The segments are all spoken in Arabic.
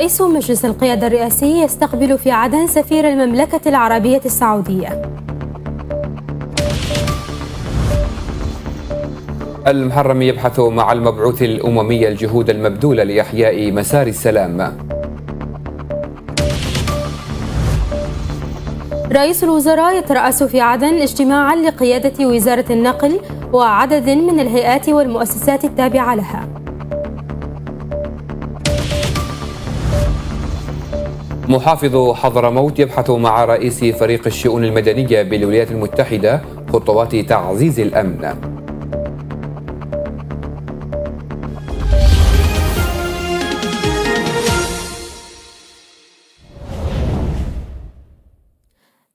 رئيس مجلس القيادة الرئاسي يستقبل في عدن سفير المملكة العربية السعودية المحرم يبحث مع المبعوث الأممي الجهود المبذولة لإحياء مسار السلام رئيس الوزراء يترأس في عدن اجتماعا لقيادة وزارة النقل وعدد من الهيئات والمؤسسات التابعة لها محافظ حضرموت يبحث مع رئيس فريق الشؤون المدنية بالولايات المتحدة خطوات تعزيز الأمن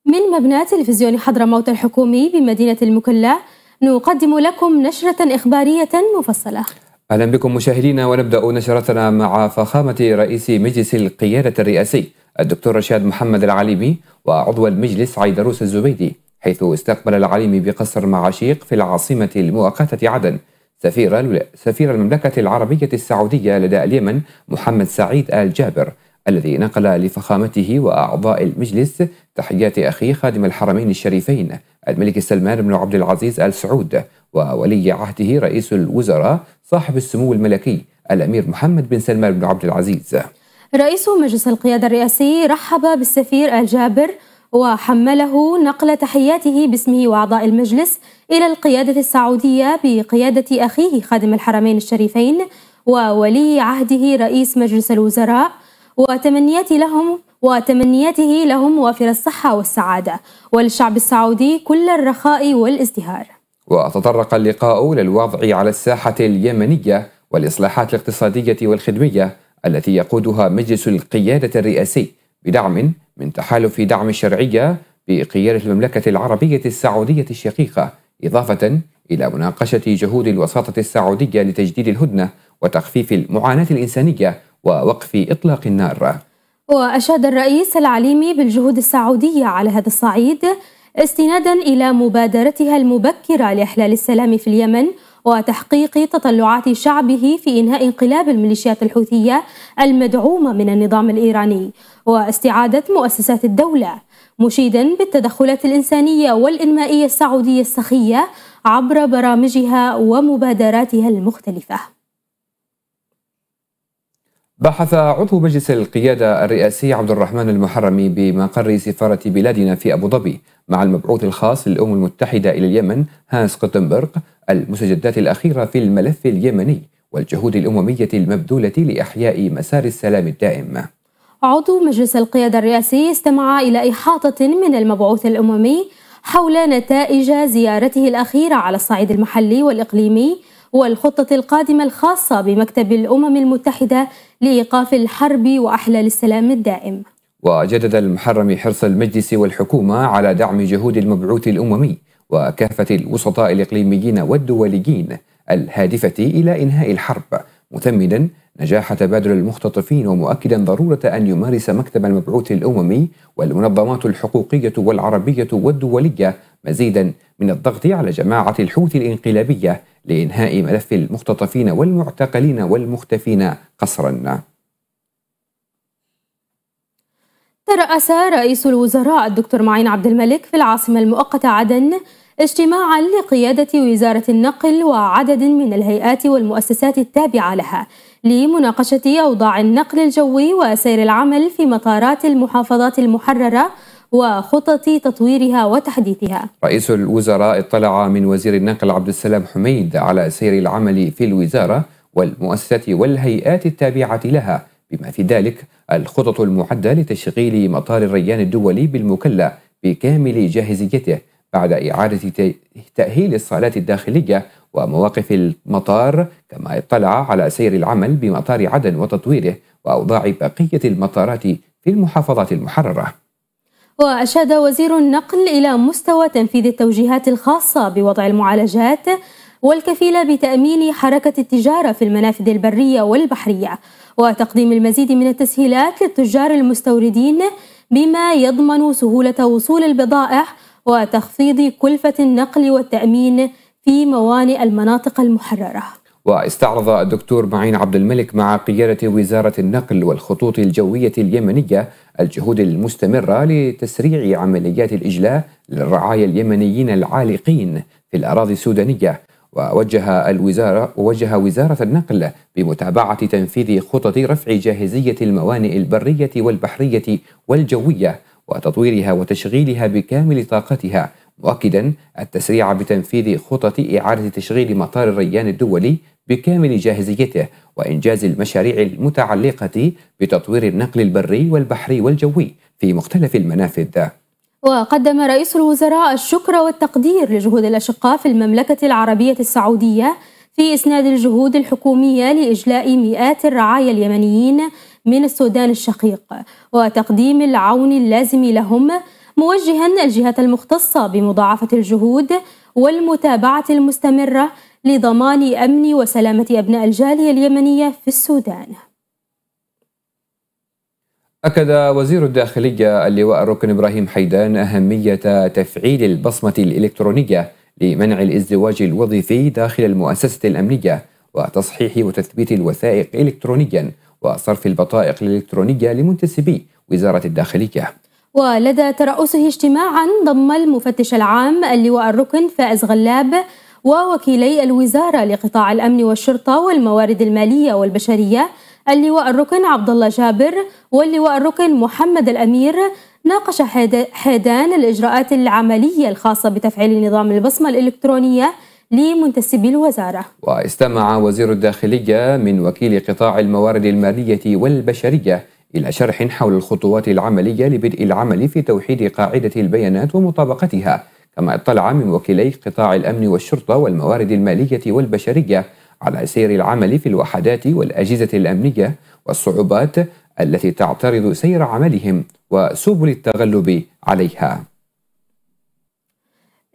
من مبنى تلفزيون حضرموت الحكومي بمدينة المكلا نقدم لكم نشرة إخبارية مفصلة أهلا بكم مشاهدينا ونبدأ نشرتنا مع فخامة رئيس مجلس القيادة الرئاسي الدكتور رشاد محمد العليمي وعضو المجلس عيدروس الزبيدي حيث استقبل العليمي بقصر معاشيق في العاصمة المؤقتة عدن سفير سفير المملكة العربية السعودية لدى اليمن محمد سعيد آل جابر الذي نقل لفخامته وأعضاء المجلس تحيات أخيه خادم الحرمين الشريفين الملك سلمان بن عبد العزيز آل سعود وولي عهده رئيس الوزراء صاحب السمو الملكي الأمير محمد بن سلمان بن عبد العزيز رئيس مجلس القيادة الرئاسي رحب بالسفير الجابر وحمله نقل تحياته باسمه وأعضاء المجلس إلى القيادة السعودية بقيادة أخيه خادم الحرمين الشريفين وولي عهده رئيس مجلس الوزراء وتمنياتي لهم وتمنياته لهم وافر الصحة والسعادة وللشعب السعودي كل الرخاء والازدهار وتطرق اللقاء للوضع على الساحة اليمنية والإصلاحات الاقتصادية والخدمية التي يقودها مجلس القيادة الرئاسي بدعم من تحالف دعم الشرعية بقيادة المملكة العربية السعودية الشقيقة إضافة إلى مناقشة جهود الوساطة السعودية لتجديد الهدنة وتخفيف المعاناة الإنسانية ووقف إطلاق النار وأشاد الرئيس العليمي بالجهود السعودية على هذا الصعيد استنادا إلى مبادرتها المبكرة لإحلال السلام في اليمن وتحقيق تطلعات شعبه في إنهاء انقلاب الميليشيات الحوثية المدعومة من النظام الإيراني واستعادة مؤسسات الدولة مشيدا بالتدخلات الإنسانية والإنمائية السعودية السخية عبر برامجها ومبادراتها المختلفة بحث عضو مجلس القيادة الرئاسي عبد الرحمن المحرمي بمقر سفارة بلادنا في أبو ظبي مع المبعوث الخاص للأمم المتحدة إلى اليمن هانس كوتنبرغ المستجدات الأخيرة في الملف اليمني والجهود الأممية المبذولة لإحياء مسار السلام الدائم عضو مجلس القيادة الرئاسي استمع إلى إحاطة من المبعوث الأممي حول نتائج زيارته الأخيرة على الصعيد المحلي والإقليمي والخطة القادمة الخاصة بمكتب الأمم المتحدة لإيقاف الحرب وأحلال السلام الدائم وجدد المحرم حرص المجلس والحكومة على دعم جهود المبعوث الأممي وكافة الوسطاء الإقليميين والدوليين الهادفة إلى إنهاء الحرب مثمنا نجاح تبادل المختطفين ومؤكدا ضرورة أن يمارس مكتب المبعوث الأممي والمنظمات الحقوقية والعربية والدولية مزيدا من الضغط على جماعة الحوثي الإنقلابية لإنهاء ملف المختطفين والمعتقلين والمختفين قسرا ترأس رئيس الوزراء الدكتور معين عبد الملك في العاصمة المؤقتة عدن اجتماعا لقيادة وزارة النقل وعدد من الهيئات والمؤسسات التابعة لها لمناقشة أوضاع النقل الجوي وسير العمل في مطارات المحافظات المحررة وخطط تطويرها وتحديثها. رئيس الوزراء اطلع من وزير النقل عبد السلام حميد على سير العمل في الوزارة والمؤسسات والهيئات التابعة لها بما في ذلك الخطط المعدة لتشغيل مطار الريان الدولي بالمكلا بكامل جاهزيته بعد إعادة تأهيل الصالات الداخلية ومواقف المطار كما اطلع على سير العمل بمطار عدن وتطويره وأوضاع بقية المطارات في المحافظات المحررة وأشاد وزير النقل إلى مستوى تنفيذ التوجيهات الخاصة بوضع المعالجات والكفيلة بتأمين حركة التجارة في المنافذ البرية والبحرية وتقديم المزيد من التسهيلات للتجار المستوردين بما يضمن سهولة وصول البضائع وتخفيض كلفة النقل والتأمين في موانئ المناطق المحررة واستعرض الدكتور معين عبد الملك مع قيادة وزارة النقل والخطوط الجوية اليمنية الجهود المستمرة لتسريع عمليات الإجلاء للرعايا اليمنيين العالقين في الأراضي السودانية ووجه الوزارة وجه وزارة النقل بمتابعة تنفيذ خطط رفع جاهزية الموانئ البرية والبحرية والجوية وتطويرها وتشغيلها بكامل طاقتها مؤكدا التسريع بتنفيذ خطط إعادة تشغيل مطار الريان الدولي بكامل جاهزيته وإنجاز المشاريع المتعلقة بتطوير النقل البري والبحري والجوي في مختلف المنافذ وقدم رئيس الوزراء الشكر والتقدير لجهود الأشقاء في المملكة العربية السعودية في إسناد الجهود الحكومية لإجلاء مئات الرعايا اليمنيين من السودان الشقيق وتقديم العون اللازم لهم موجها الجهات المختصة بمضاعفة الجهود والمتابعة المستمرة لضمان أمن وسلامة أبناء الجالية اليمنية في السودان أكد وزير الداخلية اللواء الركن إبراهيم حيدان أهمية تفعيل البصمة الإلكترونية لمنع الازدواج الوظيفي داخل المؤسسة الأمنية وتصحيح وتثبيت الوثائق إلكترونيا وصرف البطائق الإلكترونية لمنتسبي وزارة الداخلية ولدى ترأسه اجتماعا ضم المفتش العام اللواء الركن فائز غلاب ووكيلي الوزارة لقطاع الأمن والشرطة والموارد المالية والبشرية اللواء الركن عبد الله جابر واللواء الركن محمد الأمير ناقش حيدان الإجراءات العملية الخاصة بتفعيل نظام البصمة الإلكترونية لمنتسبي الوزارة واستمع وزير الداخلية من وكيل قطاع الموارد المالية والبشرية إلى شرح حول الخطوات العملية لبدء العمل في توحيد قاعدة البيانات ومطابقتها كما اطلع من وكيلي قطاع الأمن والشرطة والموارد المالية والبشرية على سير العمل في الوحدات والأجهزة الأمنية والصعوبات التي تعترض سير عملهم وسبل التغلب عليها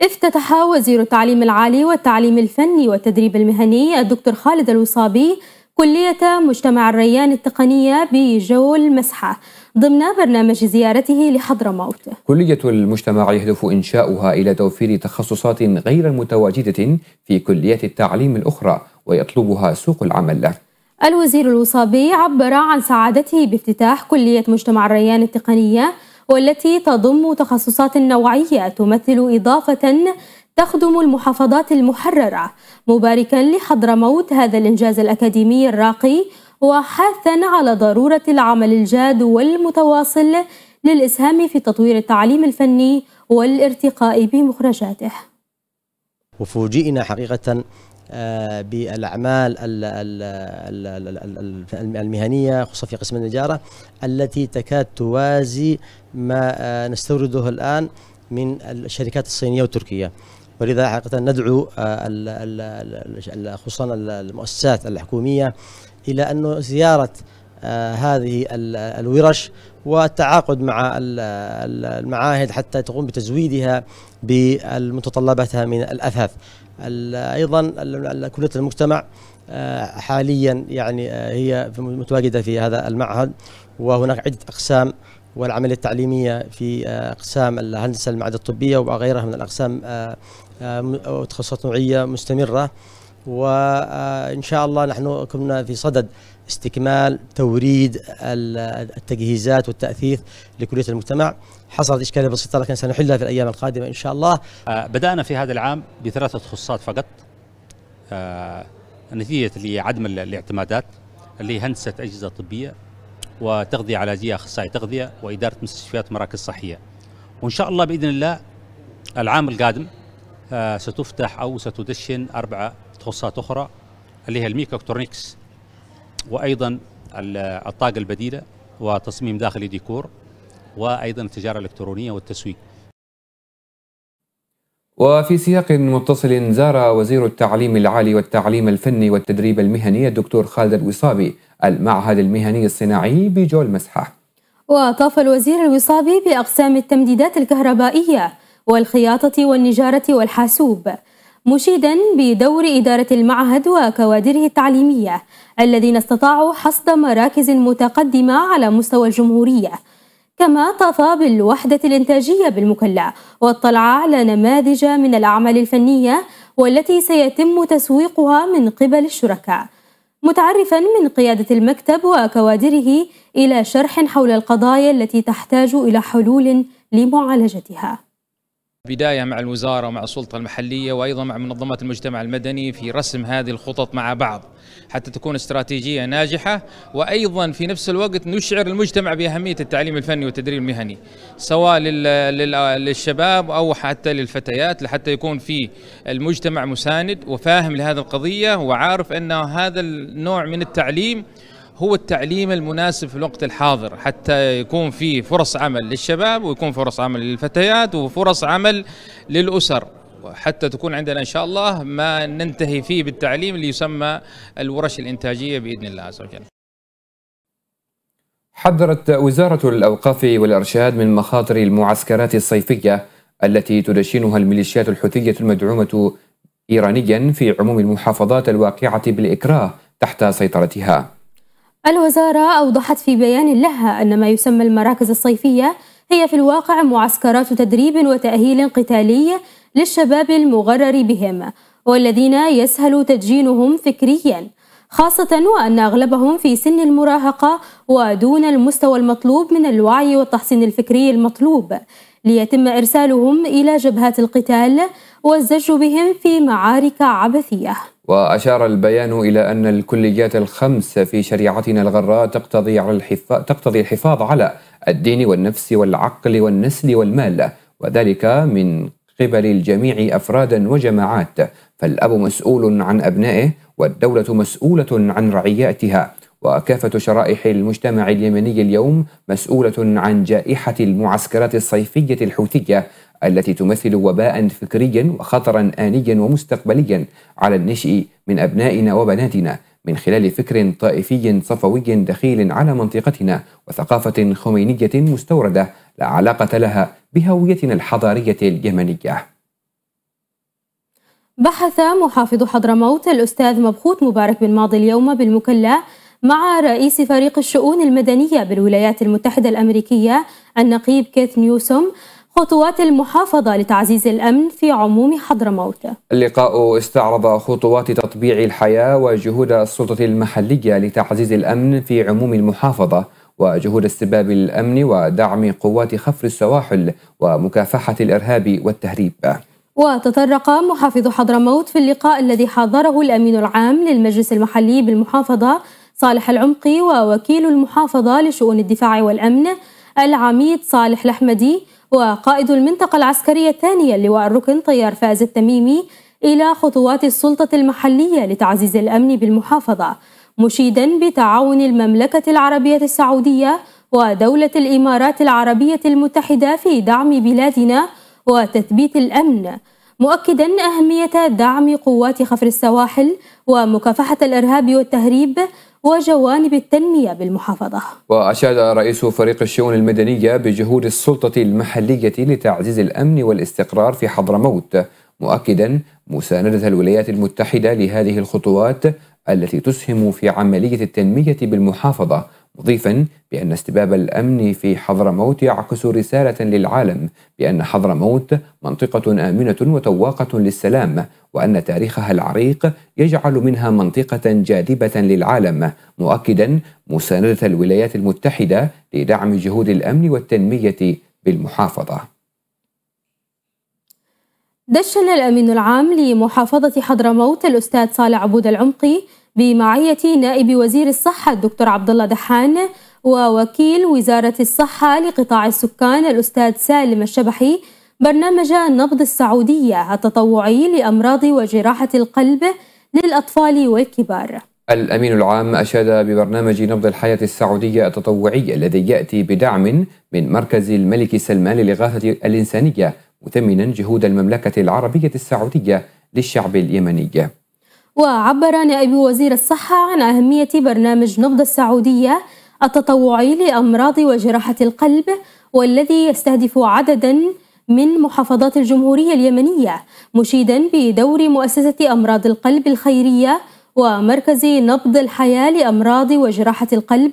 افتتح وزير التعليم العالي والتعليم الفني والتدريب المهني الدكتور خالد الوصابي كلية مجتمع الريان التقنية بجول مسحة ضمن برنامج زيارته لحضرموت كلية المجتمع يهدف إنشاؤها إلى توفير تخصصات غير متواجدة في كليات التعليم الأخرى ويطلبها سوق العمل الوزير الوصابي عبر عن سعادته بافتتاح كلية مجتمع الريان التقنية والتي تضم تخصصات نوعية تمثل إضافة تخدم المحافظات المحررة مباركا لحضرموت هذا الإنجاز الأكاديمي الراقي وحاثا على ضرورة العمل الجاد والمتواصل للإسهام في تطوير التعليم الفني والارتقاء بمخرجاته وفوجئنا حقيقة بالاعمال المهنيه خصوصا في قسم النجاره التي تكاد توازي ما نستورده الان من الشركات الصينيه والتركيه ولذا حقيقة ندعو خصوصا المؤسسات الحكومية إلى أن زيارة هذه الورش والتعاقد مع المعاهد حتى تقوم بتزويدها بمتطلباتها من الأثاث ايضا كليه المجتمع آه، حاليا يعني آه، هي متواجده في هذا المعهد وهناك عده اقسام والعمليه التعليميه في آه، اقسام الهندسه المعادن الطبيه وغيرها من الاقسام وتخصصات نوعيه مستمره وان شاء الله نحن كنا في صدد استكمال توريد التجهيزات والتأثيث لكلية المجتمع حصلت إشكالية بسيطة لكن سنحلها في الأيام القادمة إن شاء الله آه، بدأنا في هذا العام بثلاثة تخصصات فقط آه، نتيجة لعدم الاعتمادات اللي هندسة أجهزة طبية وتغذية علاجية أخصائي تغذية وإدارة مستشفيات مراكز صحية وإن شاء الله بإذن الله العام القادم آه، ستفتح أو ستدشن أربعة تخصصات أخرى اللي هي الميكاترونكس وايضا الطاقه البديله وتصميم داخلي ديكور وايضا التجاره الالكترونيه والتسويق. وفي سياق متصل زار وزير التعليم العالي والتعليم الفني والتدريب المهني الدكتور خالد الوصابي المعهد المهني الصناعي بجول مسحه. وطاف الوزير الوصابي بأقسام التمديدات الكهربائية والخياطة والنجارة والحاسوب مشيدا بدور إدارة المعهد وكوادره التعليمية الذين استطاعوا حصد مراكز متقدمة على مستوى الجمهورية كما طاف بالوحدة الإنتاجية بالمكلا واطلع على نماذج من الأعمال الفنية والتي سيتم تسويقها من قبل الشركاء متعرفا من قيادة المكتب وكوادره إلى شرح حول القضايا التي تحتاج إلى حلول لمعالجتها بداية مع الوزارة ومع السلطة المحلية وأيضا مع منظمات المجتمع المدني في رسم هذه الخطط مع بعض حتى تكون استراتيجية ناجحة وأيضا في نفس الوقت نشعر المجتمع بأهمية التعليم الفني والتدريب المهني سواء للشباب أو حتى للفتيات لحتى يكون في المجتمع مساند وفاهم لهذه القضية وعارف أن هذا النوع من التعليم هو التعليم المناسب في الوقت الحاضر حتى يكون في فرص عمل للشباب ويكون فرص عمل للفتيات وفرص عمل للأسر حتى تكون عندنا إن شاء الله ما ننتهي فيه بالتعليم اللي يسمى الورش الإنتاجية بإذن الله عز وجل حذرت وزارة الأوقاف والإرشاد من مخاطر المعسكرات الصيفية التي تدشنها الميليشيات الحوثية المدعومة إيرانيا في عموم المحافظات الواقعة بالإكراه تحت سيطرتها الوزارة أوضحت في بيان لها أن ما يسمى المراكز الصيفية هي في الواقع معسكرات تدريب وتأهيل قتالي للشباب المغرر بهم والذين يسهل تدجينهم فكريا خاصة وأن أغلبهم في سن المراهقة ودون المستوى المطلوب من الوعي والتحصين الفكري المطلوب ليتم إرسالهم إلى جبهات القتال والزج بهم في معارك عبثية وأشار البيان إلى أن الكليات الخمس في شريعتنا الغراء تقتضي على الحفا... تقتضي الحفاظ على الدين والنفس والعقل والنسل والمال وذلك من قبل الجميع أفرادا وجماعات فالأب مسؤول عن أبنائه والدولة مسؤولة عن رعياتها وكافة شرائح المجتمع اليمني اليوم مسؤولة عن جائحة المعسكرات الصيفية الحوثية التي تمثل وباء فكريا وخطرا آنيا ومستقبليا على النشء من أبنائنا وبناتنا من خلال فكر طائفي صفوي دخيل على منطقتنا وثقافة خمينية مستوردة لا علاقة لها بهويتنا الحضارية اليمنية. بحث محافظ حضرموت الأستاذ مبخوت مبارك بن ماضي اليوم بالمكلا مع رئيس فريق الشؤون المدنية بالولايات المتحدة الأمريكية النقيب كيث نيوسوم خطوات المحافظة لتعزيز الأمن في عموم حضرموت اللقاء استعرض خطوات تطبيع الحياة وجهود السلطة المحلية لتعزيز الأمن في عموم المحافظة وجهود استباب الأمن ودعم قوات خفر السواحل ومكافحة الإرهاب والتهريب وتطرق محافظ حضرموت في اللقاء الذي حضره الأمين العام للمجلس المحلي بالمحافظة صالح العمقي ووكيل المحافظة لشؤون الدفاع والأمن العميد صالح الأحمدي وقائد المنطقة العسكرية الثانية اللواء الركن طيار فاز التميمي إلى خطوات السلطة المحلية لتعزيز الأمن بالمحافظة مشيدا بتعاون المملكة العربية السعودية ودولة الإمارات العربية المتحدة في دعم بلادنا وتثبيت الأمن مؤكدا أهمية دعم قوات خفر السواحل ومكافحة الإرهاب والتهريب وجوانب التنمية بالمحافظة وأشاد رئيس فريق الشؤون المدنية بجهود السلطة المحلية لتعزيز الأمن والاستقرار في حضرموت مؤكدا مساندة الولايات المتحدة لهذه الخطوات التي تسهم في عملية التنمية بالمحافظة مضيفا بأن استباب الأمن في حضرموت يعكس رسالة للعالم بأن حضرموت منطقة آمنة وتواقة للسلام وأن تاريخها العريق يجعل منها منطقة جاذبة للعالم مؤكدا مساندة الولايات المتحدة لدعم جهود الأمن والتنمية بالمحافظة دشن الأمين العام لمحافظة حضرموت الأستاذ صالح عبود العمقي بمعية نائب وزير الصحة الدكتور عبد الله دحان ووكيل وزارة الصحة لقطاع السكان الأستاذ سالم الشبحي برنامج نبض السعودية التطوعي لأمراض وجراحة القلب للأطفال والكبار الأمين العام أشاد ببرنامج نبض الحياة السعودية التطوعي الذي يأتي بدعم من مركز الملك سلمان للإغاثة الإنسانية مثمنا جهود المملكة العربية السعودية للشعب اليمني وعبر نائب وزير الصحة عن أهمية برنامج نبض السعودية التطوعي لأمراض وجراحة القلب والذي يستهدف عددا من محافظات الجمهورية اليمنية مشيدا بدور مؤسسة أمراض القلب الخيرية ومركز نبض الحياة لأمراض وجراحة القلب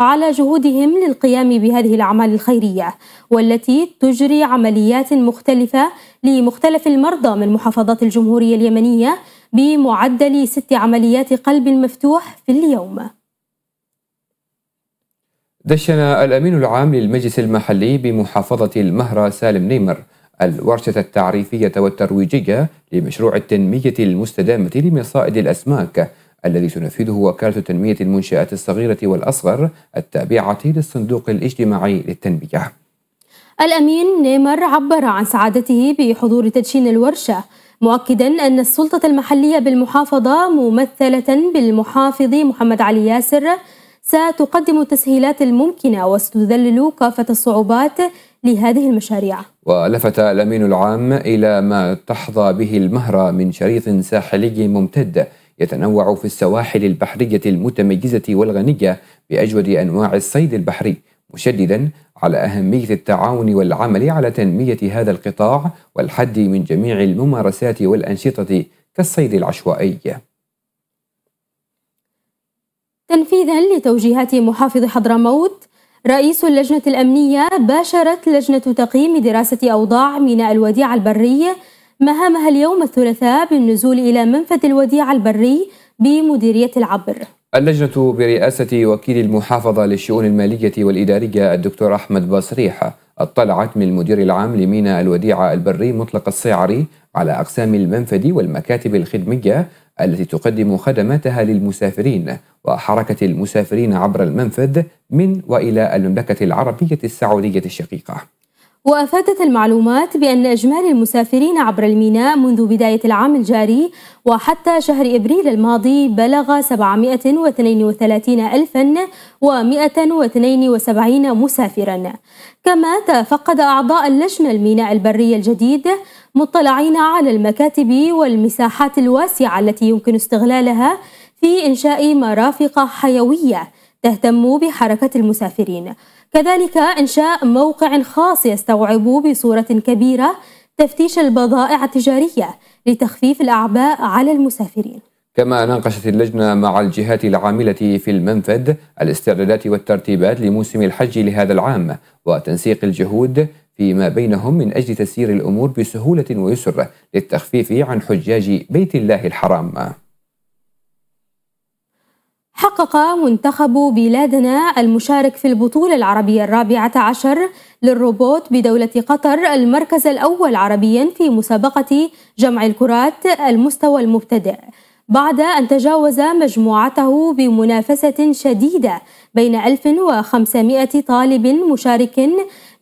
على جهودهم للقيام بهذه الأعمال الخيرية والتي تجري عمليات مختلفة لمختلف المرضى من محافظات الجمهورية اليمنية بمعدل ست عمليات قلب مفتوح في اليوم دشن الأمين العام للمجلس المحلي بمحافظة المهرة سالم نيمر الورشة التعريفية والترويجية لمشروع التنمية المستدامة لمصائد الأسماك الذي تنفذه وكالة تنمية المنشآت الصغيرة والأصغر التابعة للصندوق الاجتماعي للتنمية الأمين نيمر عبر عن سعادته بحضور تدشين الورشة مؤكدا أن السلطة المحلية بالمحافظة ممثلة بالمحافظ محمد علي ياسر ستقدم التسهيلات الممكنة وستذلل كافة الصعوبات لهذه المشاريع ولفت الأمين العام إلى ما تحظى به المهرة من شريط ساحلي ممتد يتنوع في السواحل البحرية المتميزة والغنية بأجود أنواع الصيد البحري مشددا على أهمية التعاون والعمل على تنمية هذا القطاع والحد من جميع الممارسات والأنشطة كالصيد العشوائي تنفيذا لتوجيهات محافظ حضرموت رئيس اللجنة الأمنية باشرت لجنة تقييم دراسة أوضاع ميناء الوديعة البري مهامها اليوم الثلاثاء بالنزول إلى منفذ الوديعة البري بمديرية العبر اللجنة برئاسة وكيل المحافظة للشؤون المالية والإدارية الدكتور أحمد باصريحة اطلعت من المدير العام لميناء الوديعة البري مطلق السعري على أقسام المنفذ والمكاتب الخدمية التي تقدم خدماتها للمسافرين وحركة المسافرين عبر المنفذ من وإلى المملكة العربية السعودية الشقيقة وأفادت المعلومات بأن إجمالي المسافرين عبر الميناء منذ بداية العام الجاري وحتى شهر إبريل الماضي بلغ 732172 مسافرا كما تفقد أعضاء اللجنة الميناء البري الجديد مطلعين على المكاتب والمساحات الواسعة التي يمكن استغلالها في إنشاء مرافق حيوية تهتم بحركة المسافرين كذلك إنشاء موقع خاص يستوعب بصورة كبيرة تفتيش البضائع التجارية لتخفيف الأعباء على المسافرين كما ناقشت اللجنة مع الجهات العاملة في المنفذ الاستعدادات والترتيبات لموسم الحج لهذا العام وتنسيق الجهود فيما بينهم من أجل تسيير الأمور بسهولة ويسر للتخفيف عن حجاج بيت الله الحرام حقق منتخب بلادنا المشارك في البطولة العربية الرابعة عشر للروبوت بدولة قطر المركز الأول عربيا في مسابقة جمع الكرات المستوى المبتدئ بعد أن تجاوز مجموعته بمنافسة شديدة بين 1500 طالب مشارك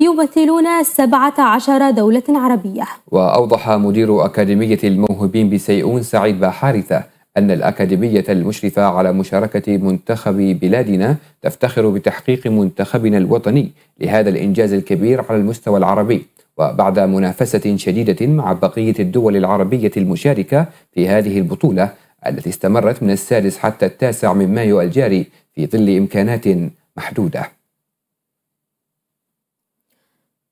يمثلون 17 دولة عربية وأوضح مدير أكاديمية الموهوبين بسيئون سعيد باحارثة أن الأكاديمية المشرفة على مشاركة منتخب بلادنا تفتخر بتحقيق منتخبنا الوطني لهذا الإنجاز الكبير على المستوى العربي وبعد منافسة شديدة مع بقية الدول العربية المشاركة في هذه البطولة التي استمرت من السادس حتى التاسع من مايو الجاري في ظل إمكانات محدودة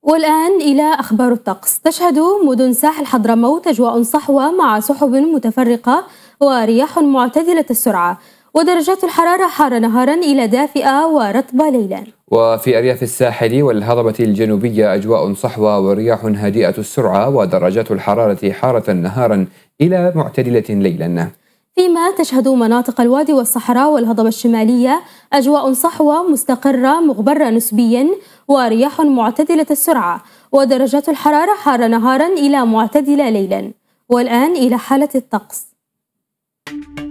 والآن إلى أخبار الطقس تشهد مدن ساحل حضرموت أجواء صحوة مع سحب متفرقة ورياح معتدلة السرعة ودرجات الحرارة حار نهارا إلى دافئة ورطبة ليلا وفي أرياف الساحل والهضبة الجنوبية أجواء صحوة ورياح هادئة السرعة ودرجات الحرارة حارة نهارا إلى معتدلة ليلا فيما تشهد مناطق الوادي والصحراء والهضبة الشمالية أجواء صحوة مستقرة مغبرة نسبيا ورياح معتدلة السرعة ودرجات الحرارة حار نهارا إلى معتدلة ليلا والآن إلى حالة الطقس Thank you.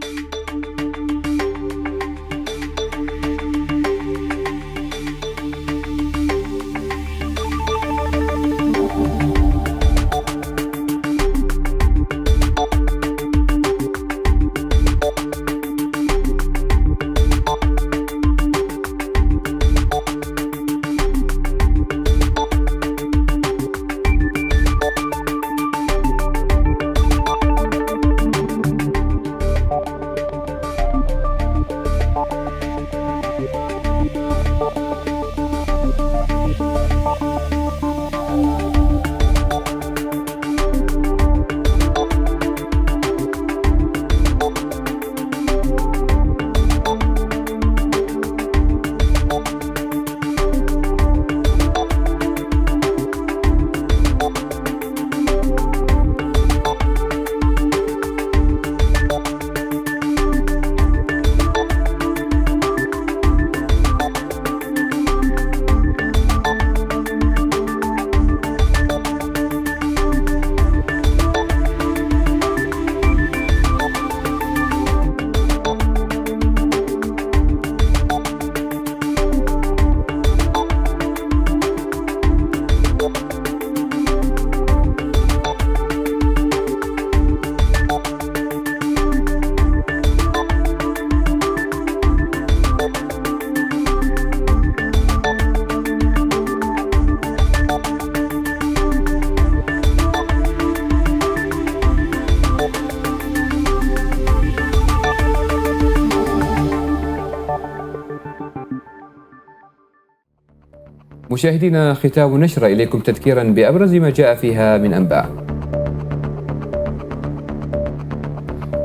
مشاهدينا ختام النشرة إليكم تذكيرا بأبرز ما جاء فيها من أنباء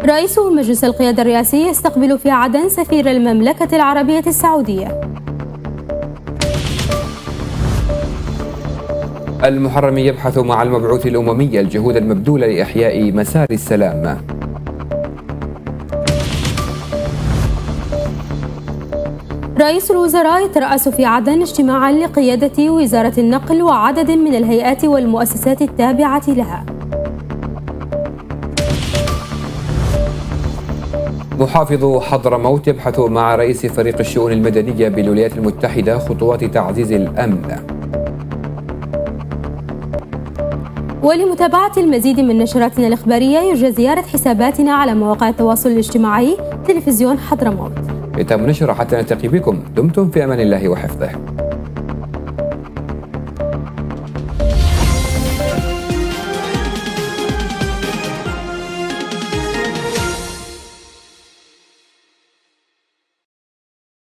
رئيس مجلس القيادة الرئاسي يستقبل في عدن سفير المملكة العربية السعودية المحرم يبحث مع المبعوث الأممي الجهود المبذولة لإحياء مسار السلام رئيس الوزراء يترأس في عدن اجتماعا لقيادة وزارة النقل وعدد من الهيئات والمؤسسات التابعة لها محافظ حضرموت يبحث مع رئيس فريق الشؤون المدنية بالولايات المتحدة خطوات تعزيز الأمن ولمتابعة المزيد من نشراتنا الإخبارية يرجى زيارة حساباتنا على مواقع التواصل الاجتماعي تلفزيون حضرموت لتم نشر حتى نلتقي بكم دمتم في أمان الله وحفظه